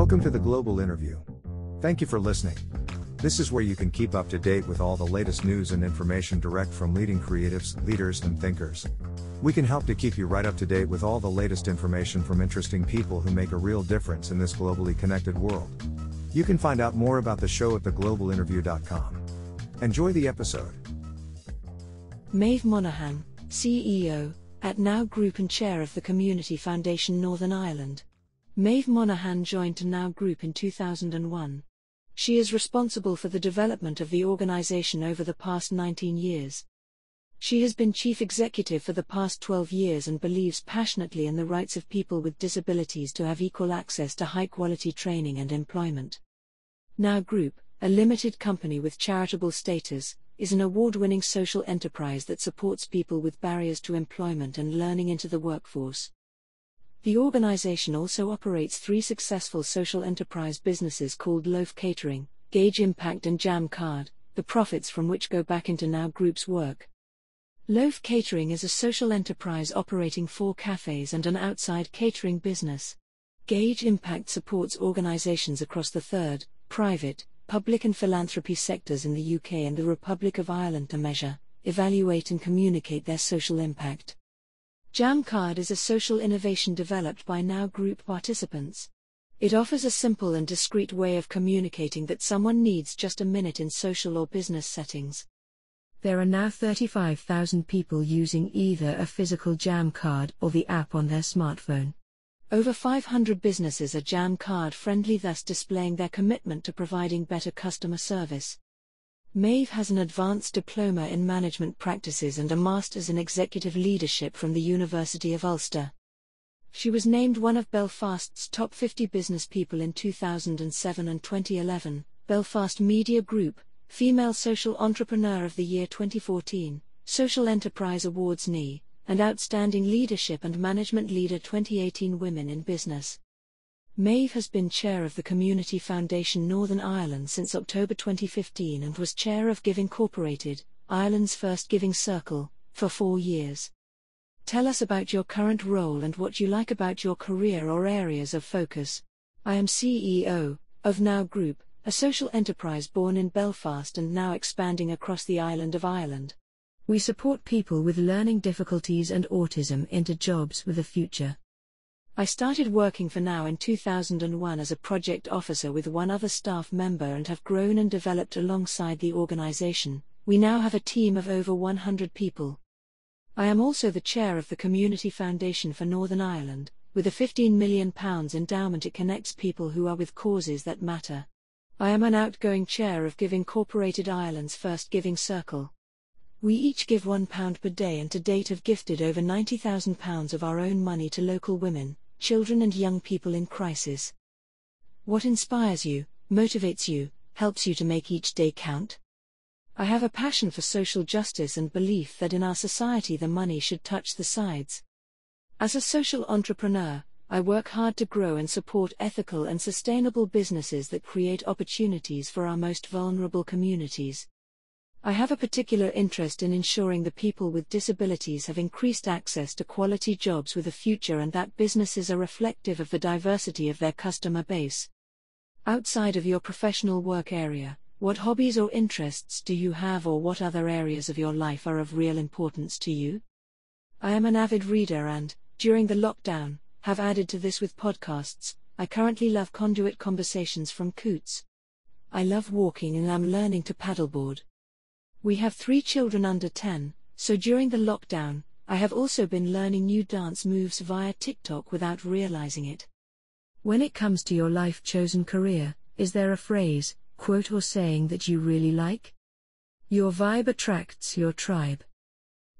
Welcome to the Global Interview. Thank you for listening. This is where you can keep up to date with all the latest news and information direct from leading creatives, leaders, and thinkers. We can help to keep you right up to date with all the latest information from interesting people who make a real difference in this globally connected world. You can find out more about the show at theglobalinterview.com. Enjoy the episode. Maeve Monaghan, CEO, at Now Group and Chair of the Community Foundation Northern Ireland, Maeve Monahan joined Now Group in 2001. She is responsible for the development of the organization over the past 19 years. She has been chief executive for the past 12 years and believes passionately in the rights of people with disabilities to have equal access to high quality training and employment. Now Group, a limited company with charitable status, is an award winning social enterprise that supports people with barriers to employment and learning into the workforce. The organization also operates three successful social enterprise businesses called Loaf Catering, Gauge Impact, and Jam Card, the profits from which go back into Now Group's work. Loaf Catering is a social enterprise operating four cafes and an outside catering business. Gauge Impact supports organizations across the third, private, public, and philanthropy sectors in the UK and the Republic of Ireland to measure, evaluate, and communicate their social impact. Jamcard is a social innovation developed by Now Group participants. It offers a simple and discreet way of communicating that someone needs just a minute in social or business settings. There are now 35,000 people using either a physical Jamcard or the app on their smartphone. Over 500 businesses are Jamcard friendly, thus displaying their commitment to providing better customer service. Maeve has an advanced diploma in management practices and a master's in executive leadership from the University of Ulster. She was named one of Belfast's top 50 business people in 2007 and 2011, Belfast Media Group, Female Social Entrepreneur of the Year 2014, Social Enterprise Awards NE, and Outstanding Leadership and Management Leader 2018 Women in Business. Maeve has been chair of the Community Foundation Northern Ireland since October 2015 and was chair of Give Incorporated, Ireland's first giving circle, for four years. Tell us about your current role and what you like about your career or areas of focus. I am CEO of Now Group, a social enterprise born in Belfast and now expanding across the island of Ireland. We support people with learning difficulties and autism into jobs with a future. I started working for Now in 2001 as a project officer with one other staff member and have grown and developed alongside the organization. We now have a team of over 100 people. I am also the chair of the Community Foundation for Northern Ireland, with a £15 million endowment it connects people who are with causes that matter. I am an outgoing chair of Giving Incorporated Ireland's first Giving Circle. We each give £1 per day and to date have gifted over £90,000 of our own money to local women children and young people in crisis. What inspires you, motivates you, helps you to make each day count? I have a passion for social justice and belief that in our society the money should touch the sides. As a social entrepreneur, I work hard to grow and support ethical and sustainable businesses that create opportunities for our most vulnerable communities. I have a particular interest in ensuring that people with disabilities have increased access to quality jobs with a future and that businesses are reflective of the diversity of their customer base. Outside of your professional work area, what hobbies or interests do you have, or what other areas of your life are of real importance to you? I am an avid reader and, during the lockdown, have added to this with podcasts. I currently love Conduit Conversations from Coots. I love walking and am learning to paddleboard. We have three children under 10, so during the lockdown, I have also been learning new dance moves via TikTok without realizing it. When it comes to your life chosen career, is there a phrase, quote, or saying that you really like? Your vibe attracts your tribe.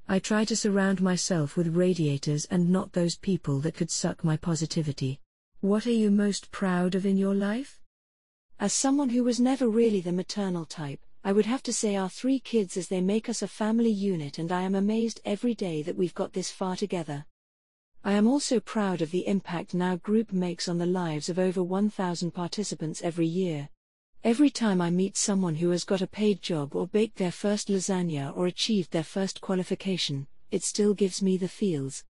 I try to surround myself with radiators and not those people that could suck my positivity. What are you most proud of in your life? As someone who was never really the maternal type, I would have to say our three kids as they make us a family unit, and I am amazed every day that we've got this far together. I am also proud of the impact Now Group makes on the lives of over 1,000 participants every year. Every time I meet someone who has got a paid job or baked their first lasagna or achieved their first qualification, it still gives me the feels.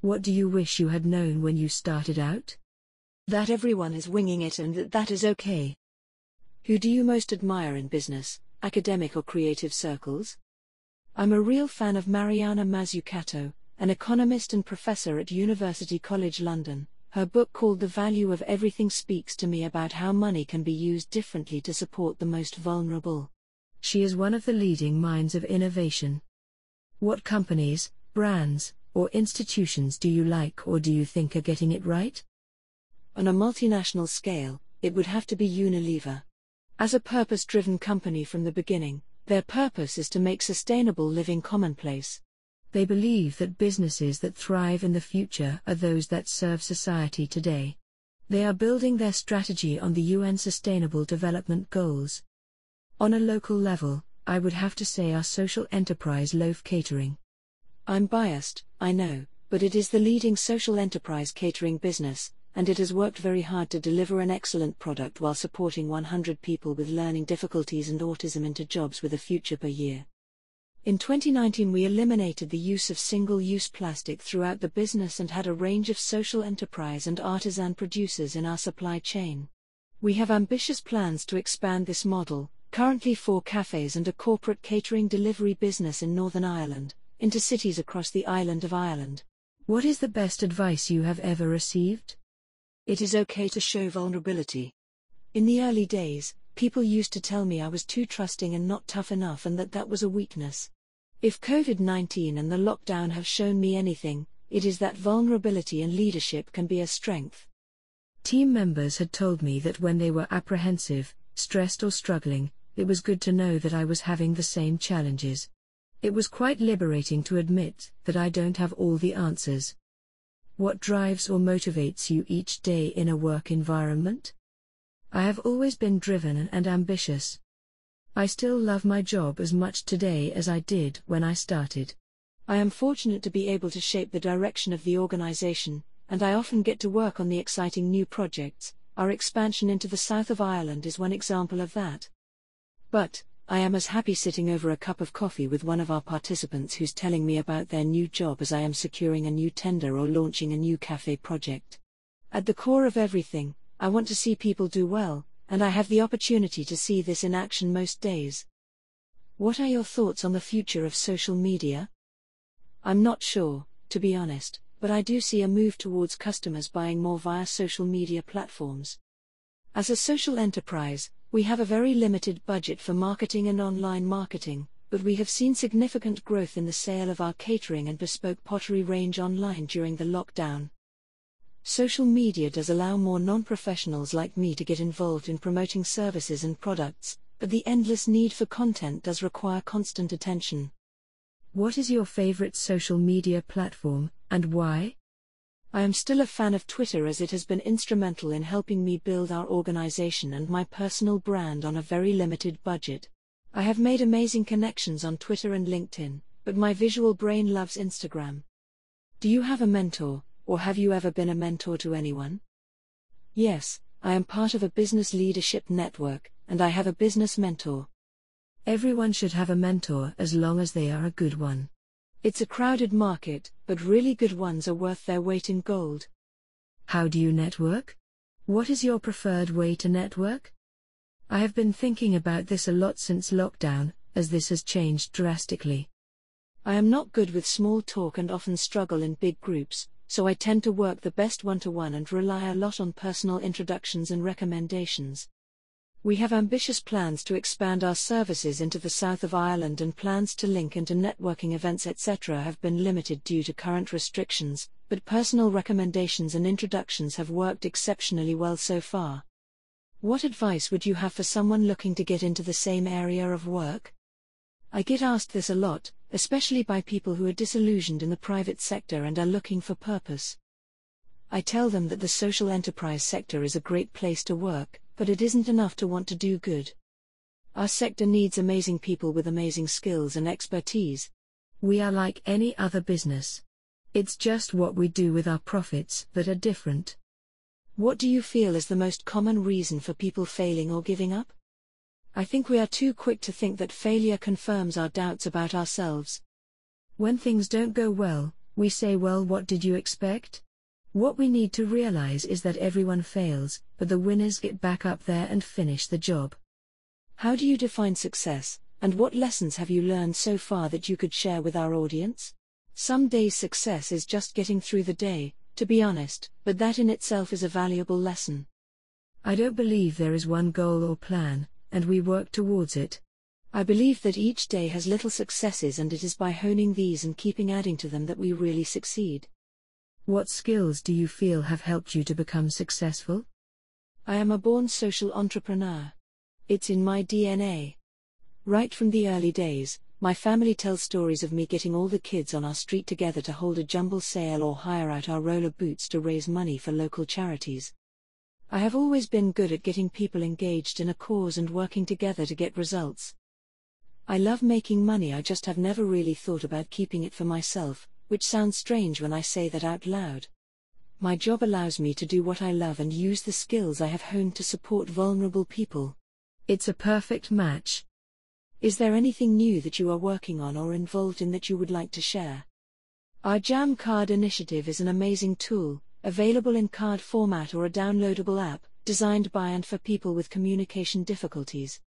What do you wish you had known when you started out? That everyone is winging it and that that is okay. Who do you most admire in business, academic, or creative circles? I'm a real fan of Mariana Mazzucato, an economist and professor at University College London. Her book called The Value of Everything speaks to me about how money can be used differently to support the most vulnerable. She is one of the leading minds of innovation. What companies, brands, or institutions do you like or do you think are getting it right? On a multinational scale, it would have to be Unilever. As a purpose driven company from the beginning, their purpose is to make sustainable living commonplace. They believe that businesses that thrive in the future are those that serve society today. They are building their strategy on the UN Sustainable Development Goals. On a local level, I would have to say our social enterprise Loaf Catering. I'm biased, I know, but it is the leading social enterprise catering business, and it has worked very hard to deliver an excellent product while supporting 100 people with learning difficulties and autism into jobs with a future per year. In 2019, we eliminated the use of single use plastic throughout the business and had a range of social enterprise and artisan producers in our supply chain. We have ambitious plans to expand this model, currently four cafes and a corporate catering delivery business in Northern Ireland, into cities across the island of Ireland. What is the best advice you have ever received? It is okay to show vulnerability. In the early days, people used to tell me I was too trusting and not tough enough and that that was a weakness. If COVID 19 and the lockdown have shown me anything, it is that vulnerability and leadership can be a strength. Team members had told me that when they were apprehensive, stressed, or struggling, it was good to know that I was having the same challenges. It was quite liberating to admit that I don't have all the answers. What drives or motivates you each day in a work environment? I have always been driven and ambitious. I still love my job as much today as I did when I started. I am fortunate to be able to shape the direction of the organization, and I often get to work on the exciting new projects. Our expansion into the south of Ireland is one example of that. But, I am as happy sitting over a cup of coffee with one of our participants who's telling me about their new job as I am securing a new tender or launching a new cafe project. At the core of everything, I want to see people do well, and I have the opportunity to see this in action most days. What are your thoughts on the future of social media? I'm not sure, to be honest, but I do see a move towards customers buying more via social media platforms. As a social enterprise, we have a very limited budget for marketing and online marketing, but we have seen significant growth in the sale of our catering and bespoke pottery range online during the lockdown. Social media does allow more non professionals like me to get involved in promoting services and products, but the endless need for content does require constant attention. What is your favorite social media platform, and why? I am still a fan of Twitter as it has been instrumental in helping me build our organization and my personal brand on a very limited budget. I have made amazing connections on Twitter and LinkedIn, but my visual brain loves Instagram. Do you have a mentor, or have you ever been a mentor to anyone? Yes, I am part of a business leadership network, and I have a business mentor. Everyone should have a mentor as long as they are a good one. It's a crowded market, but really good ones are worth their weight in gold. How do you network? What is your preferred way to network? I have been thinking about this a lot since lockdown, as this has changed drastically. I am not good with small talk and often struggle in big groups, so I tend to work the best one to one and rely a lot on personal introductions and recommendations. We have ambitious plans to expand our services into the south of Ireland, and plans to link into networking events, etc., have been limited due to current restrictions, but personal recommendations and introductions have worked exceptionally well so far. What advice would you have for someone looking to get into the same area of work? I get asked this a lot, especially by people who are disillusioned in the private sector and are looking for purpose. I tell them that the social enterprise sector is a great place to work, but it isn't enough to want to do good. Our sector needs amazing people with amazing skills and expertise. We are like any other business. It's just what we do with our profits that are different. What do you feel is the most common reason for people failing or giving up? I think we are too quick to think that failure confirms our doubts about ourselves. When things don't go well, we say, Well, what did you expect? What we need to realize is that everyone fails, but the winners get back up there and finish the job. How do you define success, and what lessons have you learned so far that you could share with our audience? Some days success is just getting through the day, to be honest, but that in itself is a valuable lesson. I don't believe there is one goal or plan, and we work towards it. I believe that each day has little successes, and it is by honing these and keeping adding to them that we really succeed. What skills do you feel have helped you to become successful? I am a born social entrepreneur. It's in my DNA. Right from the early days, my family tells stories of me getting all the kids on our street together to hold a jumble sale or hire out our roller boots to raise money for local charities. I have always been good at getting people engaged in a cause and working together to get results. I love making money, I just have never really thought about keeping it for myself, which sounds strange when I say that out loud. My job allows me to do what I love and use the skills I have honed to support vulnerable people. It's a perfect match. Is there anything new that you are working on or involved in that you would like to share? Our Jam Card initiative is an amazing tool, available in card format or a downloadable app, designed by and for people with communication difficulties.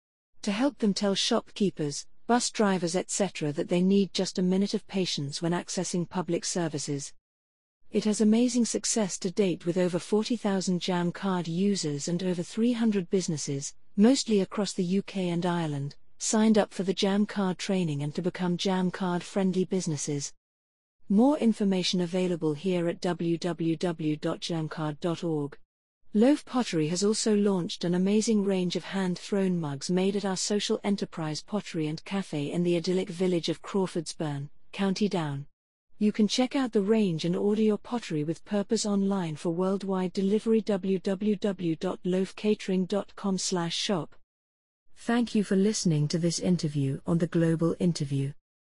To help them tell shopkeepers, bus drivers, etc., that they need just a minute of patience when accessing public services. It has amazing success to date with over 40,000 Jam card users and over 300 businesses, mostly across the UK and Ireland, signed up for the Jam card training and to become Jam card friendly businesses. More information available here at www.jamcard.org. Loaf Pottery has also launched an amazing range of hand thrown mugs made at our social enterprise pottery and cafe in the idyllic village of Crawfordsburn, County Down. You can check out the range and order your pottery with purpose online for worldwide delivery www.loafcatering.com/shop. Thank you for listening to this interview on the Global Interview.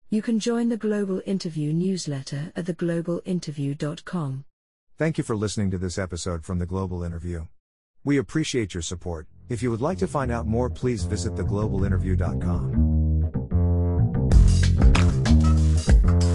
You can join the Global Interview newsletter at theglobalinterview.com. Thank you for listening to this episode from The Global Interview. We appreciate your support. If you would like to find out more, please visit theglobalinterview.com.